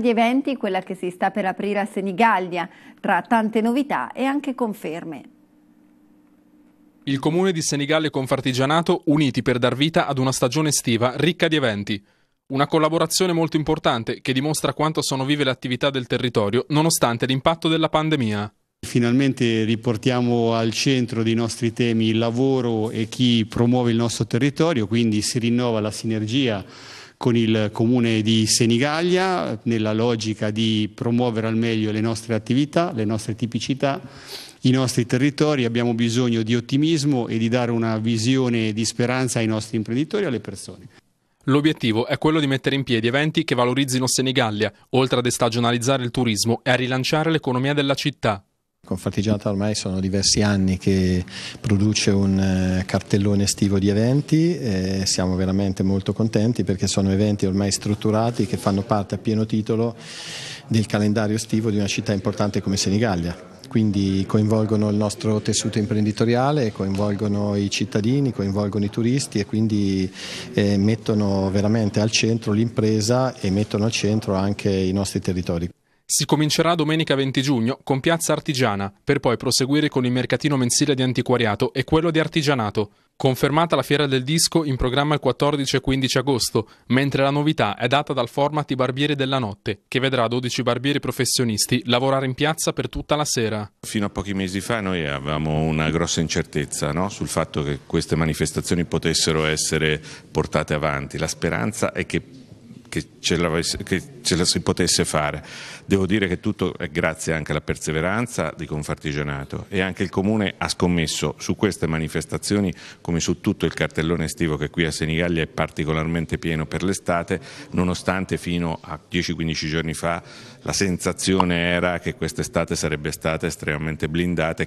di eventi quella che si sta per aprire a Senigallia, tra tante novità e anche conferme. Il comune di Senigallia e Confartigianato uniti per dar vita ad una stagione estiva ricca di eventi. Una collaborazione molto importante che dimostra quanto sono vive le attività del territorio nonostante l'impatto della pandemia. Finalmente riportiamo al centro dei nostri temi il lavoro e chi promuove il nostro territorio, quindi si rinnova la sinergia con il comune di Senigallia nella logica di promuovere al meglio le nostre attività, le nostre tipicità, i nostri territori, abbiamo bisogno di ottimismo e di dare una visione di speranza ai nostri imprenditori e alle persone. L'obiettivo è quello di mettere in piedi eventi che valorizzino Senigallia, oltre ad estagionalizzare il turismo e a rilanciare l'economia della città. Confartigianata ormai sono diversi anni che produce un eh, cartellone estivo di eventi e siamo veramente molto contenti perché sono eventi ormai strutturati che fanno parte a pieno titolo del calendario estivo di una città importante come Senigallia quindi coinvolgono il nostro tessuto imprenditoriale, coinvolgono i cittadini, coinvolgono i turisti e quindi eh, mettono veramente al centro l'impresa e mettono al centro anche i nostri territori. Si comincerà domenica 20 giugno con Piazza Artigiana, per poi proseguire con il mercatino mensile di antiquariato e quello di artigianato. Confermata la fiera del disco in programma il 14 e 15 agosto, mentre la novità è data dal format I Barbieri della Notte, che vedrà 12 barbieri professionisti lavorare in piazza per tutta la sera. Fino a pochi mesi fa noi avevamo una grossa incertezza no? sul fatto che queste manifestazioni potessero essere portate avanti. La speranza è che che ce, la, che ce, la, si potesse fare. Devo dire che tutto è grazie anche alla perseveranza di Confartigianato e anche il Comune ha scommesso su queste manifestazioni come su tutto il cartellone estivo che qui a Senigallia è particolarmente pieno per l'estate, nonostante fino a 10-15 giorni fa la sensazione era che quest'estate sarebbe stata estremamente blindata.